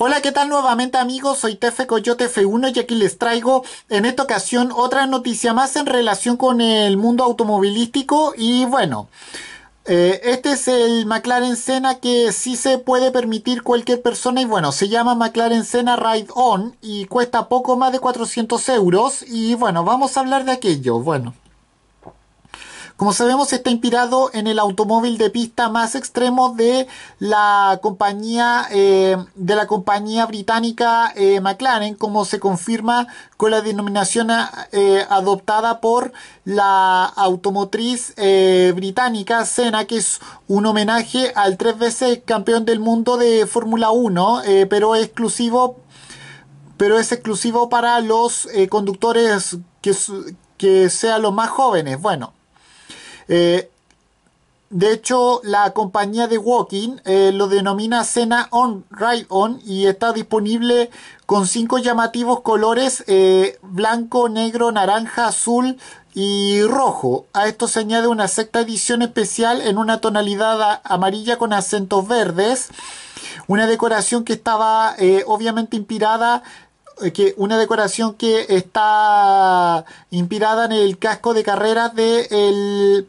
Hola, ¿qué tal nuevamente amigos? Soy Tefe Coyote F1 y aquí les traigo en esta ocasión otra noticia más en relación con el mundo automovilístico y bueno, eh, este es el McLaren Senna que sí se puede permitir cualquier persona y bueno, se llama McLaren Senna Ride On y cuesta poco más de 400 euros y bueno, vamos a hablar de aquello, bueno. Como sabemos, está inspirado en el automóvil de pista más extremo de la compañía, eh, de la compañía británica eh, McLaren, como se confirma con la denominación eh, adoptada por la automotriz británica Senna, que es un homenaje al tres veces campeón del mundo de Fórmula 1, pero exclusivo pero es exclusivo para los conductores que, que sean los más jóvenes. Bueno, eh, de hecho, la compañía de Walking eh, lo denomina Cena On Ride On y está disponible con cinco llamativos colores: eh, blanco, negro, naranja, azul y rojo. A esto se añade una sexta edición especial en una tonalidad amarilla con acentos verdes. Una decoración que estaba obviamente inspirada eh, que una decoración que está inspirada en el casco de carreras de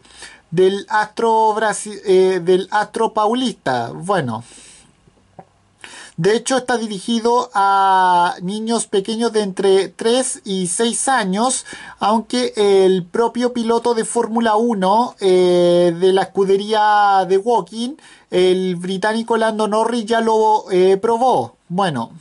del astro eh, del astro paulista bueno de hecho está dirigido a niños pequeños de entre 3 y 6 años, aunque el propio piloto de Fórmula 1 eh, de la escudería de Walking, el británico Lando Norris ya lo probó. Bueno,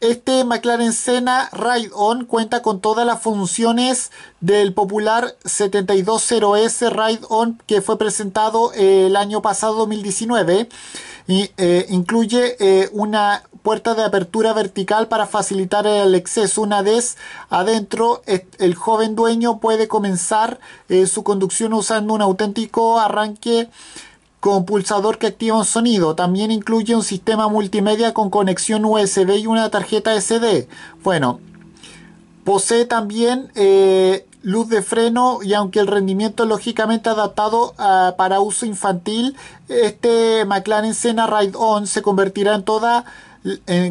este McLaren Senna Ride On cuenta con todas las funciones del popular 720S Ride On que fue presentado eh, el año pasado 2019 y eh, incluye eh, una puerta de apertura vertical para facilitar el acceso. Una vez adentro, el joven dueño puede comenzar su conducción usando un auténtico arranque con pulsador que activa un sonido. También incluye un sistema multimedia con conexión USB y una tarjeta SD. Bueno, posee también eh, luz de freno y aunque el rendimiento es lógicamente adaptado ah, para uso infantil, este McLaren Senna Ride On se convertirá en toda,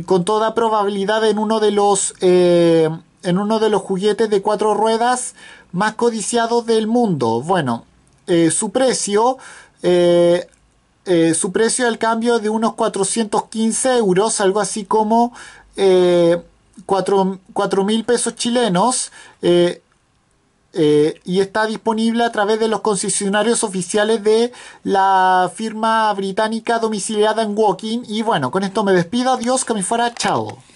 con toda probabilidad en uno de los... Eh, en uno de los juguetes de cuatro ruedas más codiciados del mundo. Bueno, eh, su precio eh, eh, su precio al cambio de unos 415 euros, algo así como eh, 4 mil pesos chilenos. Eh, y está disponible a través de los concesionarios oficiales de la firma británica domiciliada en Walking. Y bueno, con esto me despido. Adiós, que me fuera. Chao.